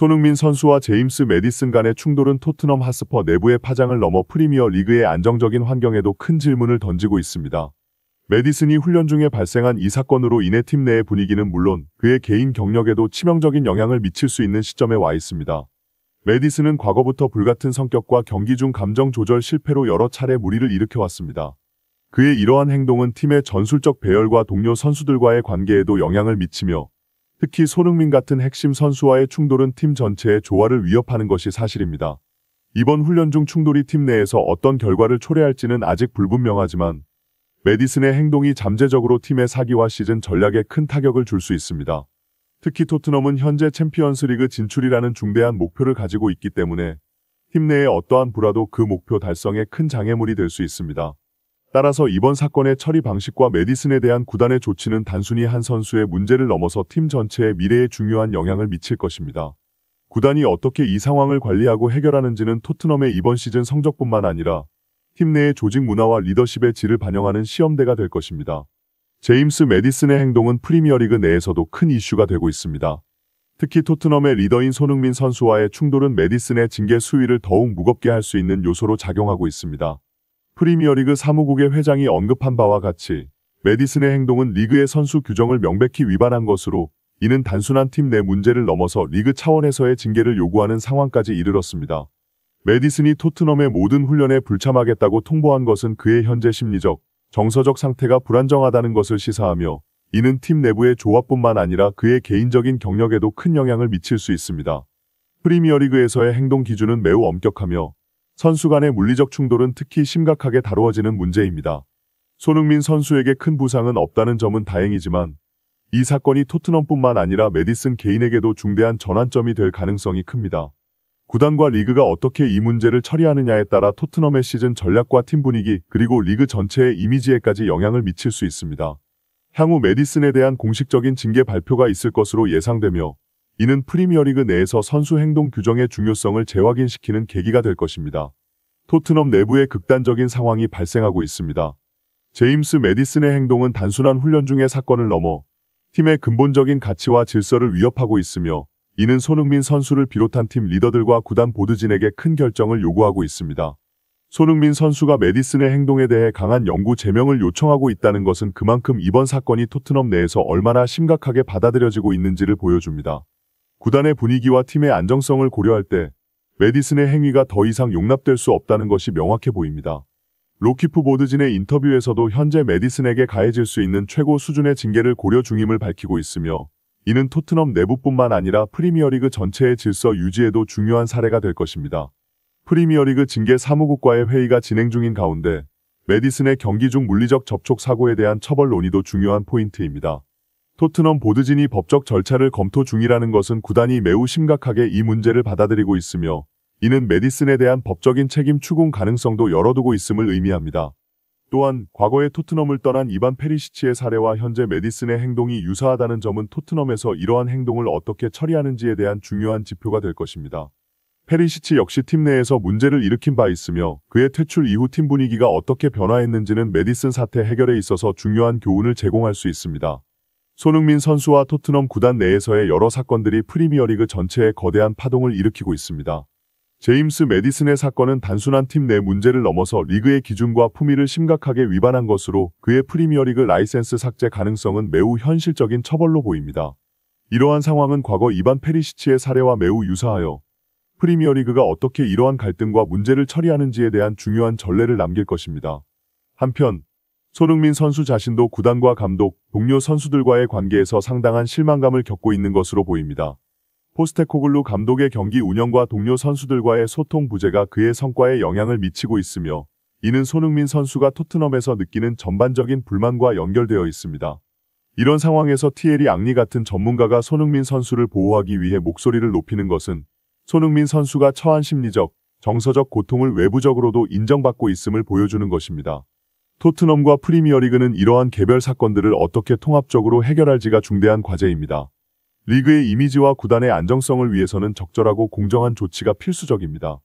손흥민 선수와 제임스 메디슨 간의 충돌은 토트넘 하스퍼 내부의 파장을 넘어 프리미어 리그의 안정적인 환경에도 큰 질문을 던지고 있습니다. 메디슨이 훈련 중에 발생한 이 사건으로 인해 팀 내의 분위기는 물론 그의 개인 경력에도 치명적인 영향을 미칠 수 있는 시점에 와 있습니다. 메디슨은 과거부터 불같은 성격과 경기 중 감정 조절 실패로 여러 차례 무리를 일으켜왔습니다. 그의 이러한 행동은 팀의 전술적 배열과 동료 선수들과의 관계에도 영향을 미치며 특히 손흥민 같은 핵심 선수와의 충돌은 팀 전체의 조화를 위협하는 것이 사실입니다. 이번 훈련 중 충돌이 팀 내에서 어떤 결과를 초래할지는 아직 불분명하지만 메디슨의 행동이 잠재적으로 팀의 사기와 시즌 전략에 큰 타격을 줄 수 있습니다. 특히 토트넘은 현재 챔피언스리그 진출이라는 중대한 목표를 가지고 있기 때문에 팀 내의 어떠한 불화도 그 목표 달성에 큰 장애물이 될 수 있습니다. 따라서 이번 사건의 처리 방식과 메디슨에 대한 구단의 조치는 단순히 한 선수의 문제를 넘어서 팀 전체의 미래에 중요한 영향을 미칠 것입니다. 구단이 어떻게 이 상황을 관리하고 해결하는지는 토트넘의 이번 시즌 성적뿐만 아니라 팀 내의 조직 문화와 리더십의 질을 반영하는 시험대가 될 것입니다. 제임스 메디슨의 행동은 프리미어리그 내에서도 큰 이슈가 되고 있습니다. 특히 토트넘의 리더인 손흥민 선수와의 충돌은 메디슨의 징계 수위를 더욱 무겁게 할 수 있는 요소로 작용하고 있습니다. 프리미어리그 사무국의 회장이 언급한 바와 같이 메디슨의 행동은 리그의 선수 규정을 명백히 위반한 것으로 이는 단순한 팀 내 문제를 넘어서 리그 차원에서의 징계를 요구하는 상황까지 이르렀습니다. 메디슨이 토트넘의 모든 훈련에 불참하겠다고 통보한 것은 그의 현재 심리적, 정서적 상태가 불안정하다는 것을 시사하며 이는 팀 내부의 조합뿐만 아니라 그의 개인적인 경력에도 큰 영향을 미칠 수 있습니다. 프리미어리그에서의 행동 기준은 매우 엄격하며 선수 간의 물리적 충돌은 특히 심각하게 다루어지는 문제입니다. 손흥민 선수에게 큰 부상은 없다는 점은 다행이지만 이 사건이 토트넘뿐만 아니라 메디슨 개인에게도 중대한 전환점이 될 가능성이 큽니다. 구단과 리그가 어떻게 이 문제를 처리하느냐에 따라 토트넘의 시즌 전략과 팀 분위기 그리고 리그 전체의 이미지에까지 영향을 미칠 수 있습니다. 향후 메디슨에 대한 공식적인 징계 발표가 있을 것으로 예상되며 이는 프리미어리그 내에서 선수 행동 규정의 중요성을 재확인시키는 계기가 될 것입니다. 토트넘 내부의 극단적인 상황이 발생하고 있습니다. 제임스 메디슨의 행동은 단순한 훈련 중의 사건을 넘어 팀의 근본적인 가치와 질서를 위협하고 있으며 이는 손흥민 선수를 비롯한 팀 리더들과 구단 보드진에게 큰 결정을 요구하고 있습니다. 손흥민 선수가 메디슨의 행동에 대해 강한 연구 제명을 요청하고 있다는 것은 그만큼 이번 사건이 토트넘 내에서 얼마나 심각하게 받아들여지고 있는지를 보여줍니다. 구단의 분위기와 팀의 안정성을 고려할 때 메디슨의 행위가 더 이상 용납될 수 없다는 것이 명확해 보입니다. 로키프 보드진의 인터뷰에서도 현재 메디슨에게 가해질 수 있는 최고 수준의 징계를 고려 중임을 밝히고 있으며 이는 토트넘 내부뿐만 아니라 프리미어리그 전체의 질서 유지에도 중요한 사례가 될 것입니다. 프리미어리그 징계 사무국과의 회의가 진행 중인 가운데 메디슨의 경기 중 물리적 접촉 사고에 대한 처벌 논의도 중요한 포인트입니다. 토트넘 보드진이 법적 절차를 검토 중이라는 것은 구단이 매우 심각하게 이 문제를 받아들이고 있으며 이는 메디슨에 대한 법적인 책임 추궁 가능성도 열어두고 있음을 의미합니다. 또한 과거에 토트넘을 떠난 이반 페리시치의 사례와 현재 메디슨의 행동이 유사하다는 점은 토트넘에서 이러한 행동을 어떻게 처리하는지에 대한 중요한 지표가 될 것입니다. 페리시치 역시 팀 내에서 문제를 일으킨 바 있으며 그의 퇴출 이후 팀 분위기가 어떻게 변화했는지는 메디슨 사태 해결에 있어서 중요한 교훈을 제공할 수 있습니다. 손흥민 선수와 토트넘 구단 내에서의 여러 사건들이 프리미어리그 전체에 거대한 파동을 일으키고 있습니다. 제임스 메디슨의 사건은 단순한 팀 내 문제를 넘어서 리그의 기준과 품위를 심각하게 위반한 것으로 그의 프리미어리그 라이센스 삭제 가능성은 매우 현실적인 처벌로 보입니다. 이러한 상황은 과거 이반 페리시치의 사례와 매우 유사하여 프리미어리그가 어떻게 이러한 갈등과 문제를 처리하는지에 대한 중요한 전례를 남길 것입니다. 한편 손흥민 선수 자신도 구단과 감독, 동료 선수들과의 관계에서 상당한 실망감을 겪고 있는 것으로 보입니다. 포스테코글루 감독의 경기 운영과 동료 선수들과의 소통 부재가 그의 성과에 영향을 미치고 있으며 이는 손흥민 선수가 토트넘에서 느끼는 전반적인 불만과 연결되어 있습니다. 이런 상황에서 티에리 앙리 같은 전문가가 손흥민 선수를 보호하기 위해 목소리를 높이는 것은 손흥민 선수가 처한 심리적, 정서적 고통을 외부적으로도 인정받고 있음을 보여주는 것입니다. 토트넘과 프리미어리그는 이러한 개별 사건들을 어떻게 통합적으로 해결할지가 중대한 과제입니다. 리그의 이미지와 구단의 안정성을 위해서는 적절하고 공정한 조치가 필수적입니다.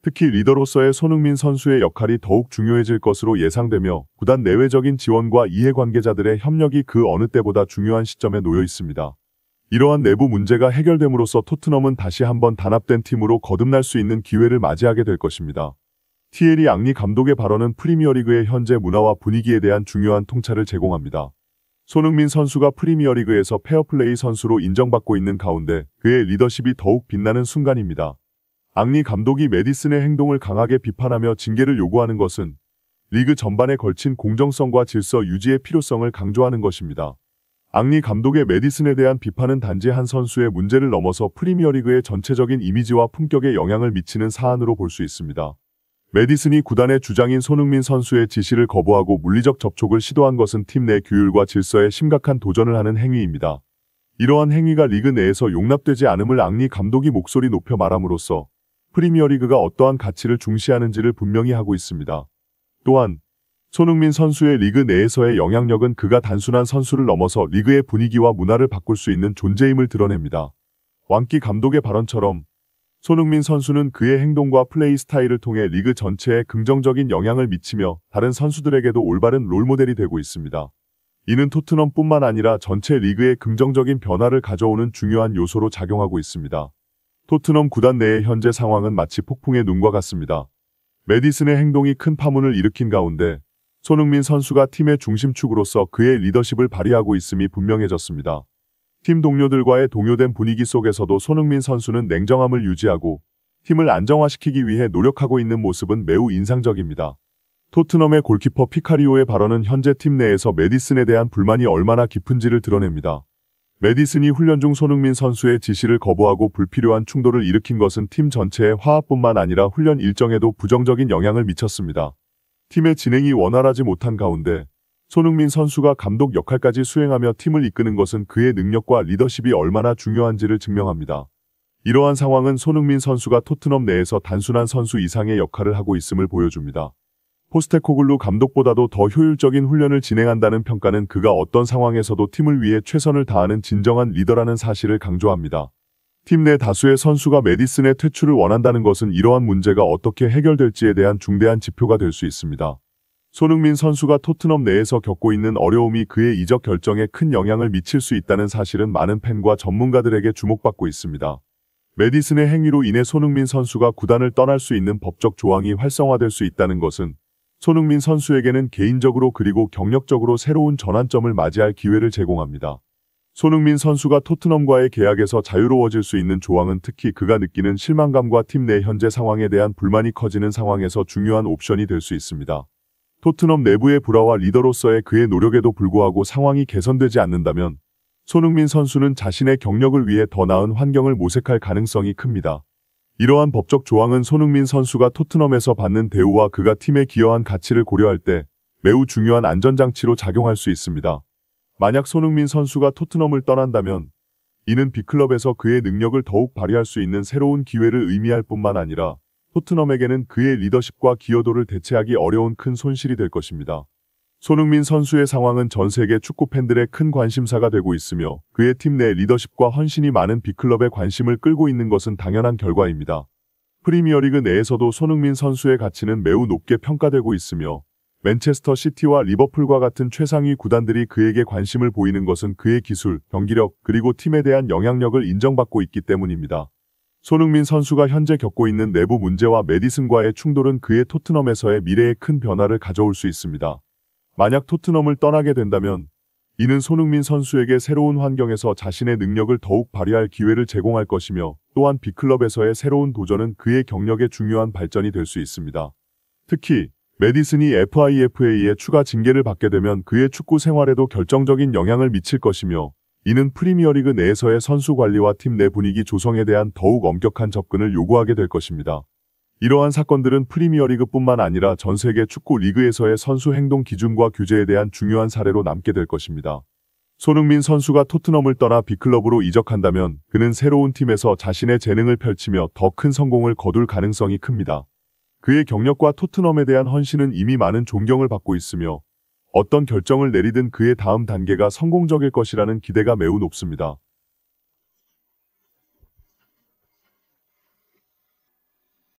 특히 리더로서의 손흥민 선수의 역할이 더욱 중요해질 것으로 예상되며 구단 내외적인 지원과 이해관계자들의 협력이 그 어느 때보다 중요한 시점에 놓여 있습니다. 이러한 내부 문제가 해결됨으로써 토트넘은 다시 한번 단합된 팀으로 거듭날 수 있는 기회를 맞이하게 될 것입니다. 티에리 e 앙리 감독의 발언은 프리미어리그의 현재 문화와 분위기에 대한 중요한 통찰을 제공합니다. 손흥민 선수가 프리미어리그에서 페어플레이 선수로 인정받고 있는 가운데 그의 리더십이 더욱 빛나는 순간입니다. 앙리 감독이 메디슨의 행동을 강하게 비판하며 징계를 요구하는 것은 리그 전반에 걸친 공정성과 질서 유지의 필요성을 강조하는 것입니다. 앙리 감독의 메디슨에 대한 비판은 단지 한 선수의 문제를 넘어서 프리미어리그의 전체적인 이미지와 품격에 영향을 미치는 사안으로 볼 수 있습니다. 메디슨이 구단의 주장인 손흥민 선수의 지시를 거부하고 물리적 접촉을 시도한 것은 팀 내 규율과 질서에 심각한 도전을 하는 행위입니다. 이러한 행위가 리그 내에서 용납되지 않음을 악리 감독이 목소리 높여 말함으로써 프리미어리그가 어떠한 가치를 중시하는지를 분명히 하고 있습니다. 또한 손흥민 선수의 리그 내에서의 영향력은 그가 단순한 선수를 넘어서 리그의 분위기와 문화를 바꿀 수 있는 존재임을 드러냅니다. 왕기 감독의 발언처럼 손흥민 선수는 그의 행동과 플레이 스타일을 통해 리그 전체에 긍정적인 영향을 미치며 다른 선수들에게도 올바른 롤모델이 되고 있습니다. 이는 토트넘뿐만 아니라 전체 리그에 긍정적인 변화를 가져오는 중요한 요소로 작용하고 있습니다. 토트넘 구단 내의 현재 상황은 마치 폭풍의 눈과 같습니다. 메디슨의 행동이 큰 파문을 일으킨 가운데 손흥민 선수가 팀의 중심축으로서 그의 리더십을 발휘하고 있음이 분명해졌습니다. 팀 동료들과의 동요된 분위기 속에서도 손흥민 선수는 냉정함을 유지하고 팀을 안정화시키기 위해 노력하고 있는 모습은 매우 인상적입니다. 토트넘의 골키퍼 피카리오의 발언은 현재 팀 내에서 메디슨에 대한 불만이 얼마나 깊은지를 드러냅니다. 메디슨이 훈련 중 손흥민 선수의 지시를 거부하고 불필요한 충돌을 일으킨 것은 팀 전체의 화합뿐만 아니라 훈련 일정에도 부정적인 영향을 미쳤습니다. 팀의 진행이 원활하지 못한 가운데 손흥민 선수가 감독 역할까지 수행하며 팀을 이끄는 것은 그의 능력과 리더십이 얼마나 중요한지를 증명합니다. 이러한 상황은 손흥민 선수가 토트넘 내에서 단순한 선수 이상의 역할을 하고 있음을 보여줍니다. 포스테코글루 감독보다도 더 효율적인 훈련을 진행한다는 평가는 그가 어떤 상황에서도 팀을 위해 최선을 다하는 진정한 리더라는 사실을 강조합니다. 팀 내 다수의 선수가 메디슨의 퇴출을 원한다는 것은 이러한 문제가 어떻게 해결될지에 대한 중대한 지표가 될 수 있습니다. 손흥민 선수가 토트넘 내에서 겪고 있는 어려움이 그의 이적 결정에 큰 영향을 미칠 수 있다는 사실은 많은 팬과 전문가들에게 주목받고 있습니다. 메디슨의 행위로 인해 손흥민 선수가 구단을 떠날 수 있는 법적 조항이 활성화될 수 있다는 것은 손흥민 선수에게는 개인적으로 그리고 경력적으로 새로운 전환점을 맞이할 기회를 제공합니다. 손흥민 선수가 토트넘과의 계약에서 자유로워질 수 있는 조항은 특히 그가 느끼는 실망감과 팀 내 현재 상황에 대한 불만이 커지는 상황에서 중요한 옵션이 될 수 있습니다. 토트넘 내부의 불화와 리더로서의 그의 노력에도 불구하고 상황이 개선되지 않는다면 손흥민 선수는 자신의 경력을 위해 더 나은 환경을 모색할 가능성이 큽니다. 이러한 법적 조항은 손흥민 선수가 토트넘에서 받는 대우와 그가 팀에 기여한 가치를 고려할 때 매우 중요한 안전장치로 작용할 수 있습니다. 만약 손흥민 선수가 토트넘을 떠난다면 이는 B클럽에서 그의 능력을 더욱 발휘할 수 있는 새로운 기회를 의미할 뿐만 아니라 토트넘에게는 그의 리더십과 기여도를 대체하기 어려운 큰 손실이 될 것입니다. 손흥민 선수의 상황은 전 세계 축구 팬들의 큰 관심사가 되고 있으며 그의 팀 내 리더십과 헌신이 많은 빅클럽의 관심을 끌고 있는 것은 당연한 결과입니다. 프리미어리그 내에서도 손흥민 선수의 가치는 매우 높게 평가되고 있으며 맨체스터 시티와 리버풀과 같은 최상위 구단들이 그에게 관심을 보이는 것은 그의 기술, 경기력, 그리고 팀에 대한 영향력을 인정받고 있기 때문입니다. 손흥민 선수가 현재 겪고 있는 내부 문제와 메디슨과의 충돌은 그의 토트넘에서의 미래에 큰 변화를 가져올 수 있습니다. 만약 토트넘을 떠나게 된다면 이는 손흥민 선수에게 새로운 환경에서 자신의 능력을 더욱 발휘할 기회를 제공할 것이며 또한 B클럽에서의 새로운 도전은 그의 경력의 중요한 발전이 될 수 있습니다. 특히 메디슨이 f i f a 에 추가 징계를 받게 되면 그의 축구 생활에도 결정적인 영향을 미칠 것이며 이는 프리미어리그 내에서의 선수 관리와 팀 내 분위기 조성에 대한 더욱 엄격한 접근을 요구하게 될 것입니다. 이러한 사건들은 프리미어리그뿐만 아니라 전 세계 축구 리그에서의 선수 행동 기준과 규제에 대한 중요한 사례로 남게 될 것입니다. 손흥민 선수가 토트넘을 떠나 B클럽으로 이적한다면 그는 새로운 팀에서 자신의 재능을 펼치며 더 큰 성공을 거둘 가능성이 큽니다. 그의 경력과 토트넘에 대한 헌신은 이미 많은 존경을 받고 있으며 어떤 결정을 내리든 그의 다음 단계가 성공적일 것이라는 기대가 매우 높습니다.